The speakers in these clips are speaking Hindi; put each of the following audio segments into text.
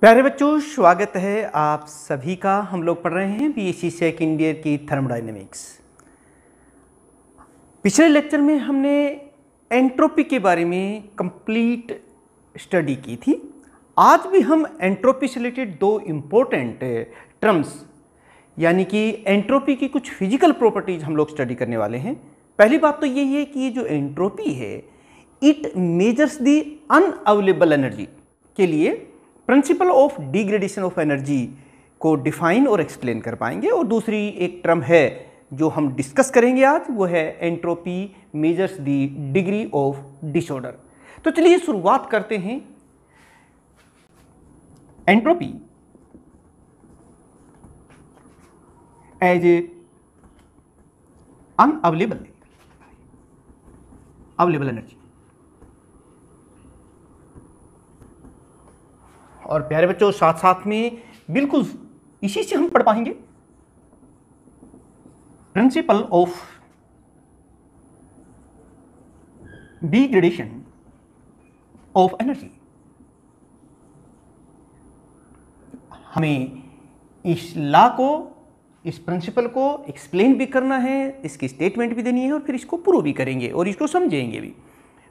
प्यारे बच्चों स्वागत है आप सभी का हम लोग पढ़ रहे हैं बी सेकंड ईयर की थर्मोडाइनमिक्स पिछले लेक्चर में हमने एंट्रोपी के बारे में कंप्लीट स्टडी की थी आज भी हम एंट्रोपी से रिलेटेड दो इम्पोर्टेंट टर्म्स यानी कि एंट्रोपी की कुछ फिजिकल प्रॉपर्टीज हम लोग स्टडी करने वाले हैं पहली बात तो यही है कि ये जो एंट्रोपी है it measures the unavailable energy के लिए principle of degradation of energy को डिफाइन और एक्सप्लेन कर पाएंगे और दूसरी एक टर्म है जो हम डिस्कस करेंगे आज वो है entropy measures the degree of disorder तो चलिए शुरुआत करते हैं entropy as a unavailable available energy और प्यारे बच्चों साथ साथ में बिल्कुल इसी से हम पढ़ पाएंगे principle of degradation of energy हमें इस ला को इस प्रिंसिपल को एक्सप्लेन भी करना है इसकी स्टेटमेंट भी देनी है और फिर इसको प्रूव भी करेंगे और इसको समझेंगे भी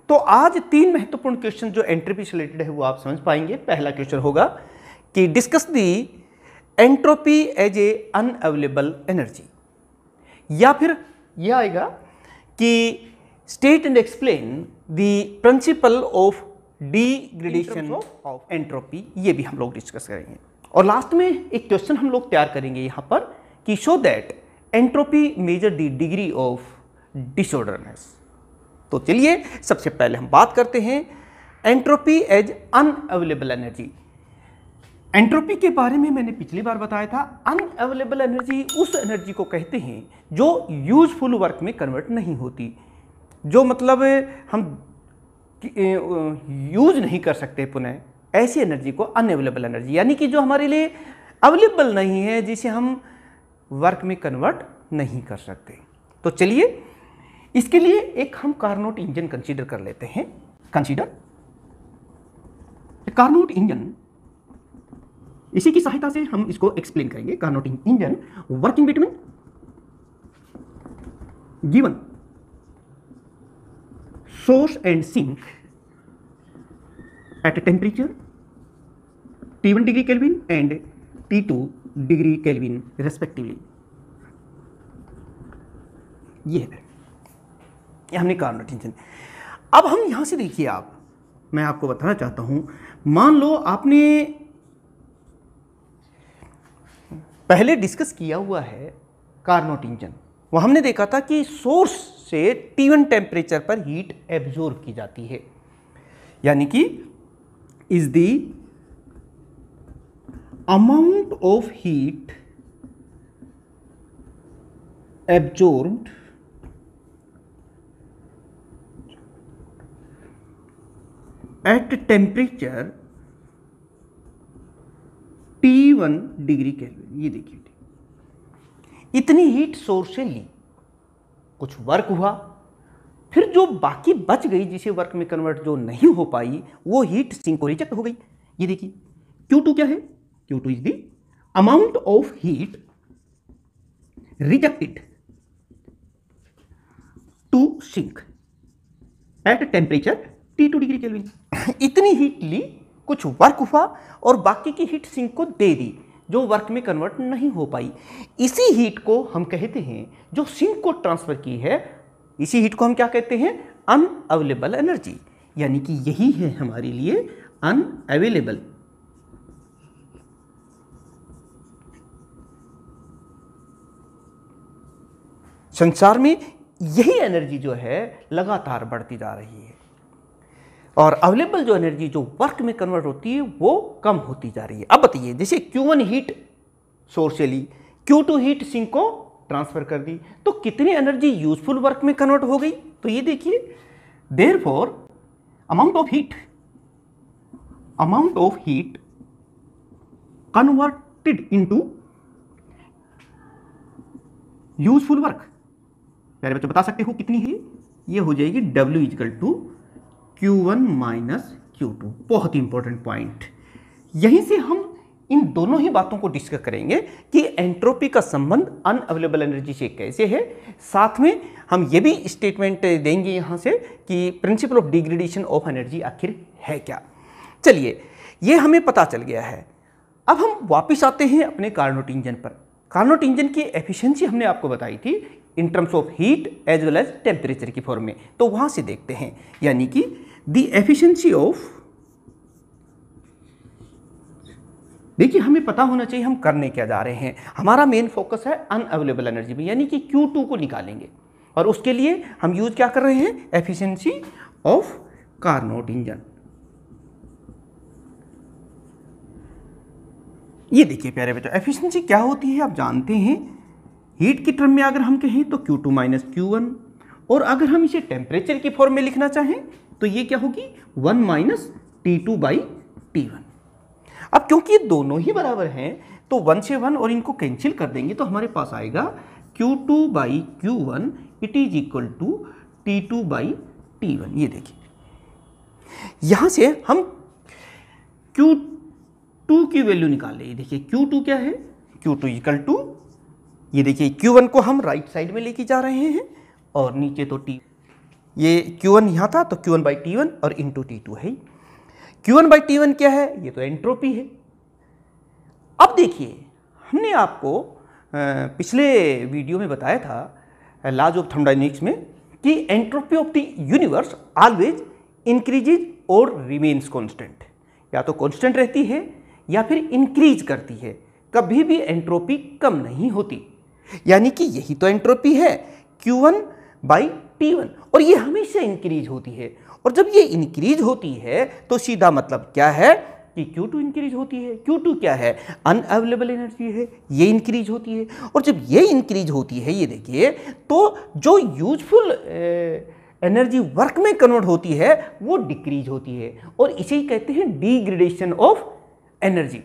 तो आज तीन महत्वपूर्ण क्वेश्चन जो एंट्रोपी से रिलेटेड है वो आप समझ पाएंगे पहला क्वेश्चन होगा कि discuss the entropy as a unavailable energy या फिर यह आएगा कि state and explain the principle of degradation of entropy ये भी हम लोग डिस्कस करेंगे और लास्ट में एक क्वेश्चन हम लोग तैयार करेंगे यहाँ पर कि show that entropy measure the degree of disorderness तो चलिए सबसे पहले हम बात करते हैं entropy as unavailable energy entropy के बारे में मैंने पिछली बार बताया था अनअवेलेबल एनर्जी उस एनर्जी को कहते हैं जो यूजफुल वर्क में कन्वर्ट नहीं होती जो मतलब हम यूज नहीं कर सकते पुनः ऐसी एनर्जी को अनअवेलेबल एनर्जी यानी कि जो हमारे लिए अवेलेबल नहीं है जिसे हम वर्क में कन्वर्ट नहीं कर सकते तो चलिए इसके लिए एक हम कार्नोट इंजन कंसीडर कर लेते हैं कंसीडर कार्नोट इंजन इसी की सहायता से हम इसको एक्सप्लेन करेंगे Carnot engine working between given source and sink at temperature T one degree kelvin and T two degree kelvin respectively ये है ये हमने कार्नर टेंशन अब हम यहाँ से देखिए आप मैं आपको बताना चाहता हूँ मान लो आपने पहले डिस्कस किया हुआ है कार्नोट इंजन वह हमने देखा था कि सोर्स से टी टेम्परेचर पर हीट एब्जॉर्ब की जाती है यानी कि is the amount of heat absorbed at temperature T one degree kelvin ये देखिए इतनी हीट सोर्स से ली कुछ वर्क हुआ फिर जो बाकी बच गई जिसे वर्क में कन्वर्ट जो नहीं हो पाई वो हीट सिंक को रिजेक्ट हो गई ये देखिए क्यू टू क्या है Q two is the amount of heat rejected to sink at temperature T two degree kelvin इतनी हीट ली कुछ वर्क हुआ और बाकी की हीट सिंक को दे दी जो वर्क में कन्वर्ट नहीं हो पाई इसी हीट को हम कहते हैं जो सिंक को ट्रांसफ़र की है इसी हीट को हम क्या कहते हैं अनअवेलेबल एनर्जी यानी कि यही है हमारे लिए अनअवेलेबल संसार में यही एनर्जी जो है लगातार बढ़ती जा रही है और अवेलेबल जो एनर्जी जो वर्क में कन्वर्ट होती है वो कम होती जा रही है अब बताइए जैसे Q1 हीट सोर्स से ली Q2 हीट सिंक को ट्रांसफ़र कर दी तो कितनी एनर्जी यूजफुल वर्क में कन्वर्ट हो गई तो ये देखिए there for amount of heat amount of heat converted into useful work प्यारे बच्चों बता सकते हो कितनी है ये हो जाएगी W equal to Q one minus Q two बहुत ही इंपॉर्टेंट पॉइंट यहीं से हम इन दोनों ही बातों को डिस्कस करेंगे कि एंट्रोपी का संबंध अन अवेलेबल एनर्जी से कैसे है साथ में हम ये भी स्टेटमेंट देंगे यहाँ से कि principle of degradation of energy आखिर है क्या चलिए ये हमें पता चल गया है अब हम वापस आते हैं अपने कार्नोट इंजन पर कार्नोट इंजन की एफिशिएंसी हमने आपको बताई थी in terms of heat as well as temperature की फॉर्म में तो वहाँ से देखते हैं यानी कि द एफिशिएंसी ऑफ देखिए हमें पता होना चाहिए हम करने क्या जा रहे हैं हमारा मेन फोकस है अनअवेलेबल एनर्जी में यानी कि Q2 को निकालेंगे और उसके लिए हम यूज क्या कर रहे हैं एफिशिएंसी ऑफ कार्नोट इंजन ये देखिए प्यारे बच्चों एफिशिएंसी क्या होती है आप जानते हैं हीट की टर्म में अगर हम कहें तो Q2 टू माइनस और अगर हम इसे टेम्परेचर की फॉर्म में लिखना चाहें तो ये क्या होगी one minus T two by T one अब क्योंकि ये दोनों ही बराबर हैं तो वन से वन और इनको कैंसिल कर देंगे तो हमारे पास आएगा Q two by Q one it is equal to T two by T one ये देखिए यहां से हम क्यू टू की वैल्यू निकाल लें देखिए क्यू टू क्या है क्यू टू इक्वल टू ये देखिए क्यू वन को हम राइट साइड में लेके जा रहे हैं और नीचे तो टी ये Q1 वन यहाँ था तो Q1 वन बाई टी और इंटू टी है ही Q1 वन बाई टी क्या है ये तो एंट्रोपी है अब देखिए हमने आपको पिछले वीडियो में बताया था लाज ऑफ थर्मोडाइनमिक्स में कि entropy of the universe always increases और रिमेन्स कॉन्स्टेंट या तो कॉन्स्टेंट रहती है या फिर इंक्रीज करती है कभी भी एंट्रोपी कम नहीं होती यानी कि यही तो एंट्रोपी है Q1 one by T one और ये हमेशा इंक्रीज होती है और जब ये इंक्रीज होती है तो सीधा मतलब क्या है कि Q2 इंक्रीज होती है Q2 क्या है अनअवेलेबल एनर्जी है ये इंक्रीज होती है और जब ये इंक्रीज होती है ये देखिए तो जो यूजफुल एनर्जी वर्क में कन्वर्ट होती है वो डिक्रीज होती है और इसे ही कहते हैं डिग्रेडेशन ऑफ एनर्जी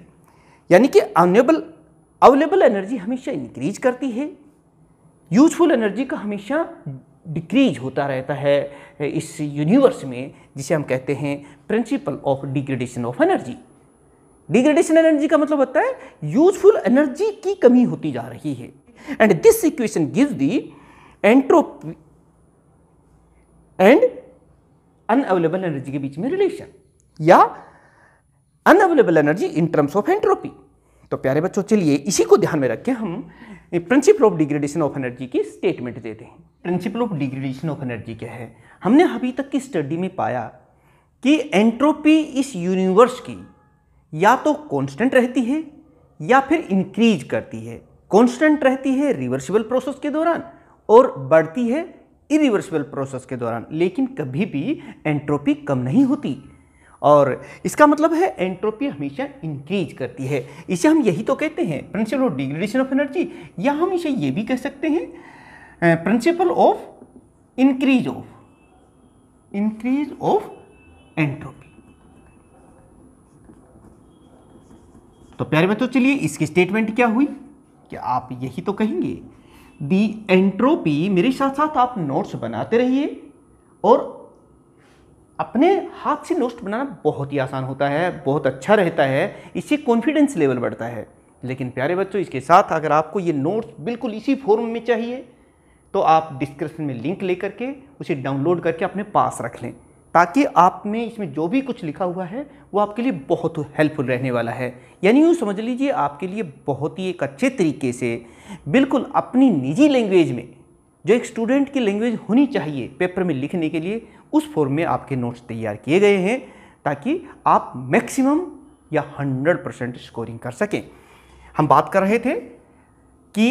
यानी कि अनेबल अवेलेबल एनर्जी हमेशा इंक्रीज करती है यूजफुल एनर्जी का हमेशा डिक्रीज होता रहता है इस यूनिवर्स में जिसे हम कहते हैं principle of degradation of energy degradation energy का मतलब होता है यूजफुल एनर्जी की कमी होती जा रही है and this equation gives the entropy and unavailable energy के बीच में रिलेशन या unavailable energy in terms of entropy तो प्यारे बच्चों चलिए इसी को ध्यान में रख के हम principle of degradation of energy की स्टेटमेंट देते हैं principle of degradation of energy क्या है हमने अभी तक की स्टडी में पाया कि एंट्रोपी इस यूनिवर्स की या तो कांस्टेंट रहती है या फिर इंक्रीज करती है कांस्टेंट रहती है रिवर्सिबल प्रोसेस के दौरान और बढ़ती है इरिवर्सिबल प्रोसेस के दौरान लेकिन कभी भी एंट्रोपी कम नहीं होती और इसका मतलब है एंट्रोपी हमेशा इंक्रीज करती है इसे हम यही तो कहते हैं principle of degradation of energy या हम इसे ये भी कह सकते हैं principle of increase of increase of entropy तो प्यारे में तो चलिए इसकी स्टेटमेंट क्या हुई कि आप यही तो कहेंगे दी एंट्रोपी मेरे साथ साथ आप नोट्स बनाते रहिए और अपने हाथ से नोट्स बनाना बहुत ही आसान होता है बहुत अच्छा रहता है इससे कॉन्फिडेंस लेवल बढ़ता है लेकिन प्यारे बच्चों इसके साथ अगर आपको ये नोट्स बिल्कुल इसी फॉर्म में चाहिए तो आप डिस्क्रिप्शन में लिंक लेकर के उसे डाउनलोड करके अपने पास रख लें ताकि आप में इसमें जो भी कुछ लिखा हुआ है वो आपके लिए बहुत हेल्पफुल रहने वाला है यानी यूँ समझ लीजिए आपके लिए बहुत ही एक अच्छे तरीके से बिल्कुल अपनी निजी लैंग्वेज में जो एक स्टूडेंट की लैंग्वेज होनी चाहिए पेपर में लिखने के लिए उस फॉर्म में आपके नोट्स तैयार किए गए हैं ताकि आप मैक्सिमम या 100 परसेंट स्कोरिंग कर सकें हम बात कर रहे थे कि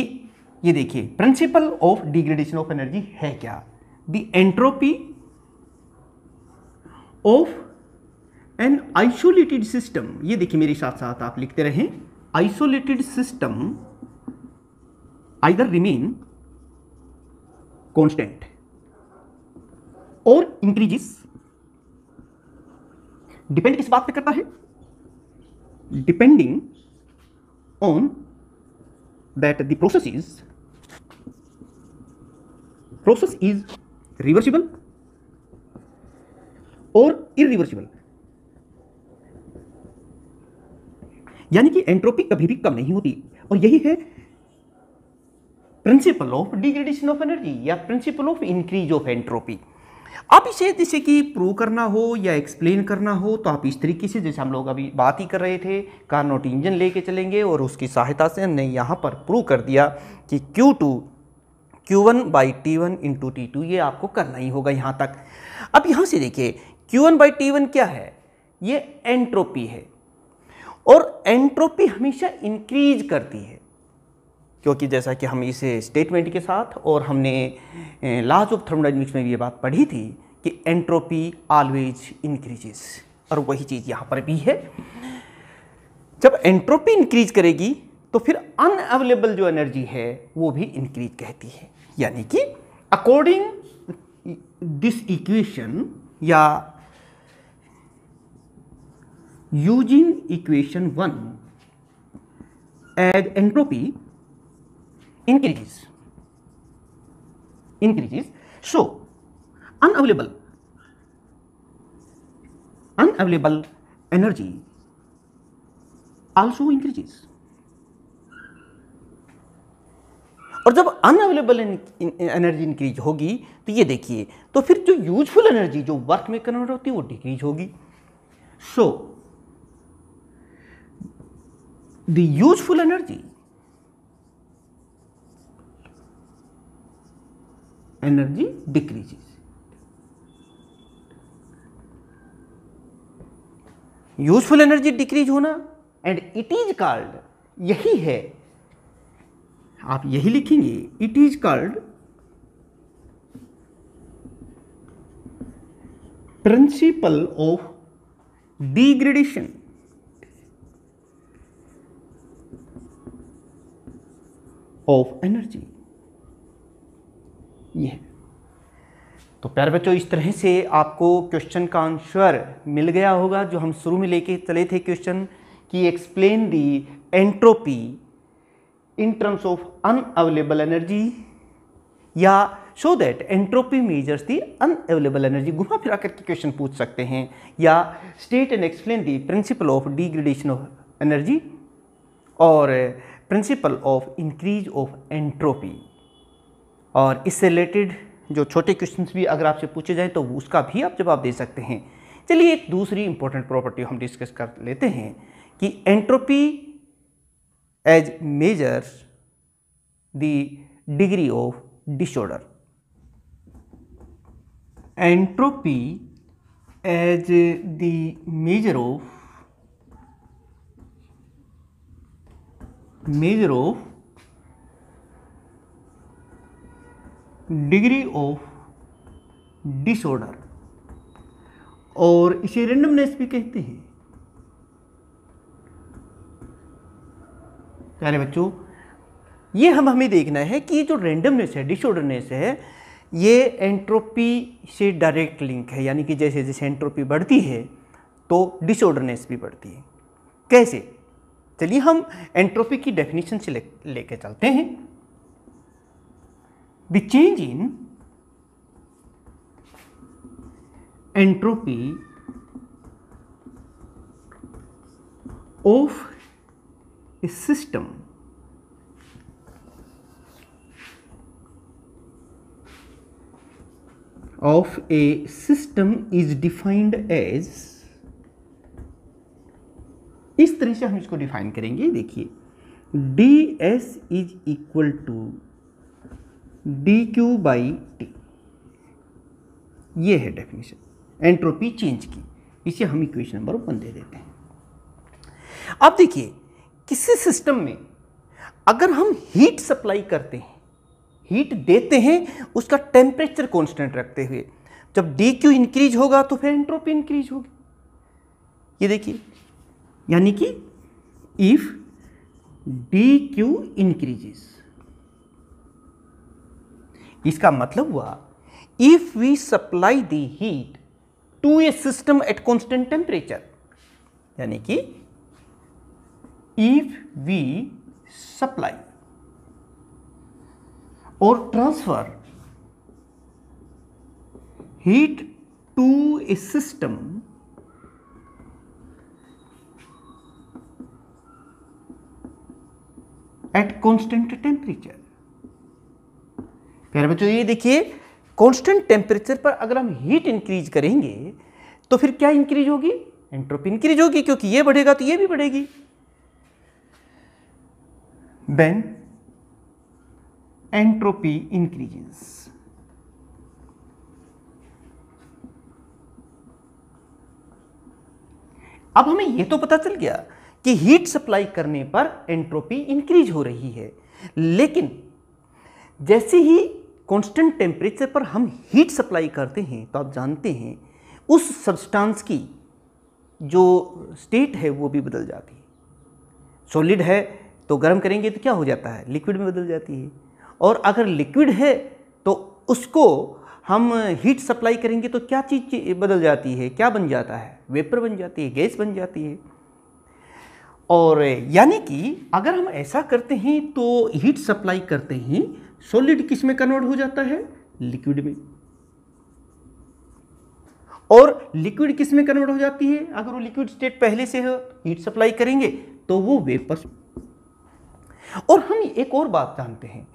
ये देखिए principle of degradation of energy है क्या the entropy of an isolated system ये देखिए मेरे साथ साथ आप लिखते रहें isolated system either remain constant और इंक्रीजिस डिपेंड किस बात पे करता है depending on that the process is process is reversible और इरिवर्सिबल यानी कि एंट्रोपी कभी भी कम नहीं होती और यही है principle of degradation of energy या principle of increase of entropy अब इसे जैसे कि प्रूव करना हो या एक्सप्लेन करना हो तो आप इस तरीके से जैसे हम लोग अभी बात ही कर रहे थे कार नोट इंजन लेके चलेंगे और उसकी सहायता से हमने यहाँ पर प्रूव कर दिया कि Q2 Q1 one by T one into T two ये आपको करना ही होगा यहाँ तक अब यहाँ से देखिए Q1 one by T one क्या है ये एंट्रोपी है और एंट्रोपी हमेशा इंक्रीज करती है क्योंकि जैसा कि हम इस स्टेटमेंट के साथ और हमने लाज ऑफ थर्मोडाइनमिक्स में भी ये बात पढ़ी थी कि एंट्रोपी ऑलवेज इंक्रीजेस और वही चीज़ यहाँ पर भी है जब एंट्रोपी इंक्रीज करेगी तो फिर अनअवेलेबल जो एनर्जी है वो भी इंक्रीज कहती है यानी कि अकॉर्डिंग दिस इक्वेशन या using equation one as entropy increases increases so unavailable unavailable energy also increases और जब अनअवेलेबल एनर्जी इंक्रीज होगी तो ये देखिए तो फिर जो यूजफुल एनर्जी जो वर्क में कन्वर्ट होती है वो डिक्रीज होगी so the useful energy energy decreases. Useful energy decrease होना एंड इट इज कॉल्ड यही है आप यही लिखेंगे it is called principle of degradation of energy ये है तो प्यारे बच्चों इस तरह से आपको क्वेश्चन का आंसर मिल गया होगा जो हम शुरू में लेके चले थे क्वेश्चन कि explain the entropy in terms of unavailable energy या show that entropy measures the unavailable energy घुमा फिरा करके क्वेश्चन पूछ सकते हैं या state and explain the principle of degradation of energy और principle of increase of entropy और इससे रिलेटेड जो छोटे क्वेश्चन भी अगर आपसे पूछे जाएँ तो उसका भी आप जवाब दे सकते हैं चलिए एक दूसरी इंपॉर्टेंट प्रॉपर्टी हम डिस्कस कर लेते हैं कि entropy as measure the degree of disorder entropy as the measure of measure of degree of disorder और इसे रेंडमनेस भी कहते हैं प्यारे बच्चों ये हम हमें देखना है कि जो रेंडमनेस है डिसऑर्डरनेस है ये एंट्रोपी से डायरेक्ट लिंक है यानी कि जैसे जैसे एंट्रोपी बढ़ती है तो डिसऑर्डरनेस भी बढ़ती है कैसे चलिए हम एंट्रोपी की डेफिनेशन से लेकर ले चलते हैं The change in entropy of a system of a system is defined as इस तरह से हम इसको डिफाइन करेंगे देखिए D S is equal to D Q by T ये है डेफिनेशन एंट्रोपी चेंज की इसे हम इक्वेशन नंबर वन दे देते हैं अब देखिए किसी सिस्टम में अगर हम हीट सप्लाई करते हैं हीट देते हैं उसका टेम्परेचर कांस्टेंट रखते हुए जब डी क्यू इंक्रीज होगा तो फिर एंट्रोपी इंक्रीज होगी ये देखिए यानी कि इफ डी क्यू इंक्रीजेस इसका मतलब हुआ if we supply the heat to a system at constant temperature यानी कि इफ वी सप्लाई और transfer heat to a system at constant temperature प्यारे बच्चों ये देखिए कांस्टेंट टेम्परेचर पर अगर हम हीट इंक्रीज करेंगे तो फिर क्या इंक्रीज होगी एंट्रोपी इंक्रीज होगी क्योंकि ये बढ़ेगा तो ये भी बढ़ेगी देन एंट्रोपी इंक्रीजेस अब हमें यह तो पता चल गया कि हीट सप्लाई करने पर एंट्रोपी इंक्रीज हो रही है लेकिन जैसे ही कांस्टेंट टेम्परेचर पर हम हीट सप्लाई करते हैं तो आप जानते हैं उस सब्सटेंस की जो स्टेट है वो भी बदल जाती है सॉलिड है तो गर्म करेंगे तो क्या हो जाता है लिक्विड में बदल जाती है और अगर लिक्विड है तो उसको हम हीट सप्लाई करेंगे तो क्या चीज़ बदल जाती है क्या बन जाता है वेपर बन जाती है गैस बन जाती है और यानी कि अगर हम ऐसा करते हैं तो हीट सप्लाई करते ही सॉलिड किस में कन्वर्ट हो जाता है लिक्विड में और लिक्विड किस में कन्वर्ट हो जाती है अगर वो लिक्विड स्टेट पहले से है हीट सप्लाई करेंगे तो वो वेपर और हम एक और बात जानते हैं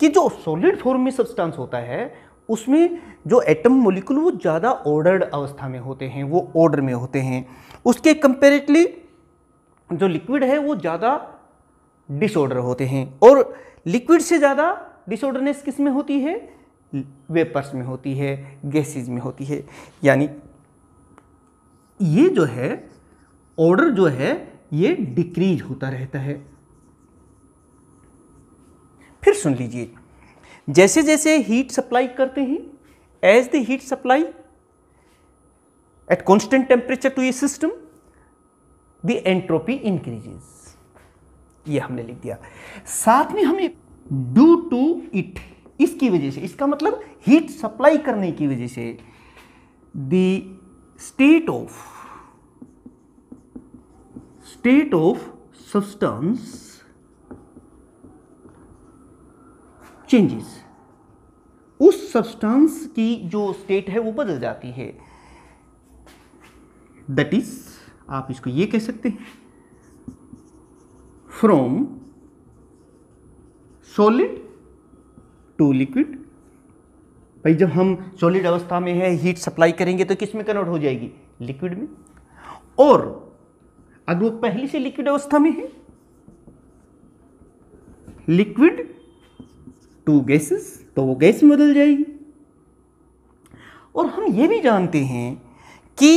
कि जो सॉलिड फॉर्म में सब्सटेंस होता है उसमें जो एटम मोलिकुल वो ज़्यादा ऑर्डर्ड अवस्था में होते हैं वो ऑर्डर में होते हैं उसके कंपेरेटली जो लिक्विड है वो ज़्यादा डिसऑर्डर होते हैं और लिक्विड से ज़्यादा डिसऑर्डरनेस किस में होती है वेपर्स में होती है गैसेज में होती है यानी ये जो है ऑर्डर जो है ये डिक्रीज होता रहता है फिर सुन लीजिए जैसे जैसे हीट सप्लाई करते हैं as the heat supply at constant temperature to ये सिस्टम द एंट्रोपी इंक्रीजेस ये हमने लिख दिया साथ में हमें ड्यू टू इट इसकी वजह से इसका मतलब हीट सप्लाई करने की वजह से the state of state of substance changes उस सब्सटेंस की जो स्टेट है वो बदल जाती है दैट इज आप इसको ये कह सकते हैं फ्रॉम सॉलिड टू लिक्विड भाई जब हम सॉलिड अवस्था में है हीट सप्लाई करेंगे तो किस में कन्वर्ट हो जाएगी लिक्विड में और अगर वो पहले से लिक्विड अवस्था में है लिक्विड टू गैसेस तो वो गैस में बदल जाएगी और हम ये भी जानते हैं कि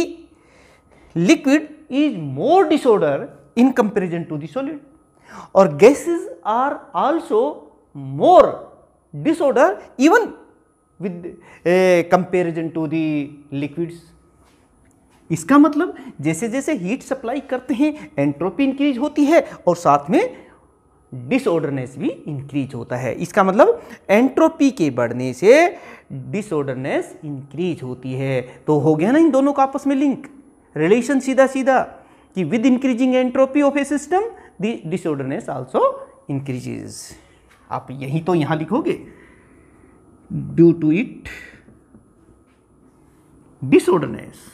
liquid is more disorder in comparison to solid और gases are also more disorder even with comparison to comparison to eh, इसका मतलब जैसे जैसे हीट सप्लाई करते हैं एंट्रोपी इंक्रीज होती है और साथ में डिसऑर्डरनेस भी इंक्रीज होता है इसका मतलब एंट्रोपी के बढ़ने से डिसऑर्डरनेस इंक्रीज होती है तो हो गया ना इन दोनों का आपस में लिंक रिलेशन सीधा सीधा कि with increasing entropy of a system disorderness also increases आप यही तो यहां लिखोगे ड्यू टू इट डिसऑर्डरनेस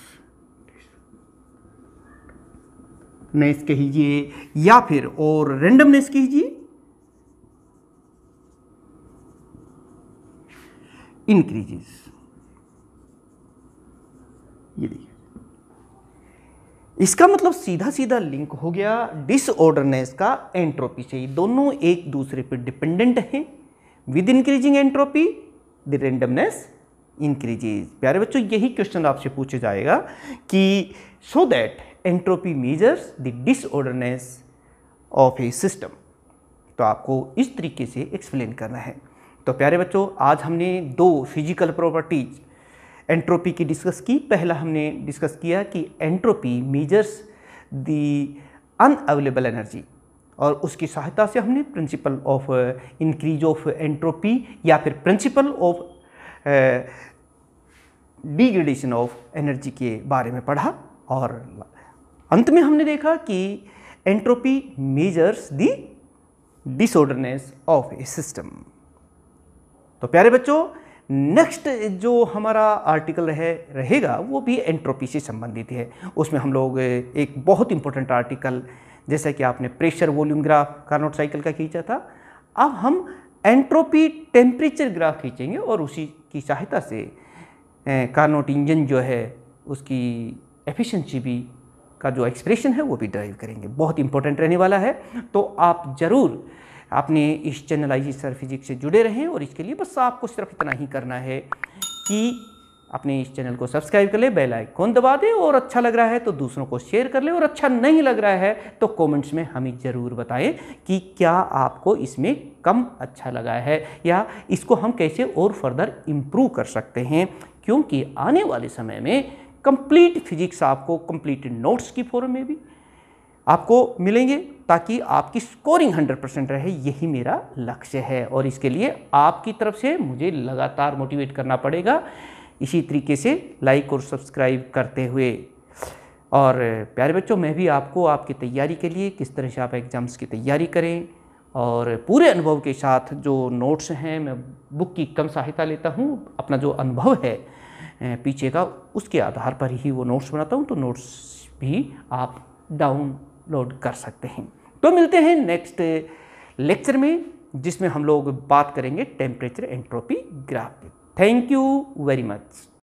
नेस कहीजिए या फिर और रेंडमनेस कहिए इंक्रीजेस ये देखिए इसका मतलब सीधा सीधा लिंक हो गया डिसऑर्डरनेस का एंट्रोपी से दोनों एक दूसरे पर डिपेंडेंट हैं with increasing entropy the randomness increases प्यारे बच्चों यही क्वेश्चन आपसे पूछा जाएगा कि so that entropy measures the disorderness of a system तो आपको इस तरीके से एक्सप्लेन करना है तो प्यारे बच्चों आज हमने दो फिजिकल प्रॉपर्टीज़ एंट्रोपी की डिस्कस की पहला हमने डिस्कस किया कि entropy measures the unavailable energy और उसकी सहायता से हमने principle of increase of entropy या फिर principle of degradation of energy के बारे में पढ़ा और अंत में हमने देखा कि entropy measures the disorderness of a system तो प्यारे बच्चों नेक्स्ट जो हमारा आर्टिकल रहे रहेगा वो भी एंट्रोपी से संबंधित है उसमें हम लोग एक बहुत इंपॉर्टेंट आर्टिकल जैसा कि आपने pressure volume graph Carnot cycle का खींचा था अब हम एंट्रोपी टेम्परेचर ग्राफ खींचेंगे और उसी की सहायता से कार्नोट इंजन जो है उसकी एफिशिएंसी भी का जो एक्सप्रेशन है वो भी ड्राइव करेंगे बहुत इंपॉर्टेंट रहने वाला है तो आप ज़रूर आपने इस चैनल आई सर फिजिक्स से जुड़े रहें और इसके लिए बस आपको सिर्फ इतना ही करना है कि अपने इस चैनल को सब्सक्राइब कर ले बेल आइकॉन दबा दें और अच्छा लग रहा है तो दूसरों को शेयर कर लें और अच्छा नहीं लग रहा है तो कमेंट्स में हमें ज़रूर बताएं कि क्या आपको इसमें कम अच्छा लगा है या इसको हम कैसे और फर्दर इम्प्रूव कर सकते हैं क्योंकि आने वाले समय में कंप्लीट फिजिक्स आपको कंप्लीट नोट्स की फॉर्म में भी आपको मिलेंगे ताकि आपकी स्कोरिंग 100 परसेंट रहे यही मेरा लक्ष्य है और इसके लिए आपकी तरफ से मुझे लगातार मोटिवेट करना पड़ेगा इसी तरीके से लाइक और सब्सक्राइब करते हुए और प्यारे बच्चों मैं भी आपको आपकी तैयारी के लिए किस तरह से आप एग्ज़ाम्स की तैयारी करें और पूरे अनुभव के साथ जो नोट्स हैं मैं बुक की कम सहायता लेता हूँ अपना जो अनुभव है पीछे का उसके आधार पर ही वो नोट्स बनाता हूँ तो नोट्स भी आप डाउनलोड कर सकते हैं तो मिलते हैं नेक्स्ट लेक्चर में जिसमें हम लोग बात करेंगे temperature entropy graph thank you very much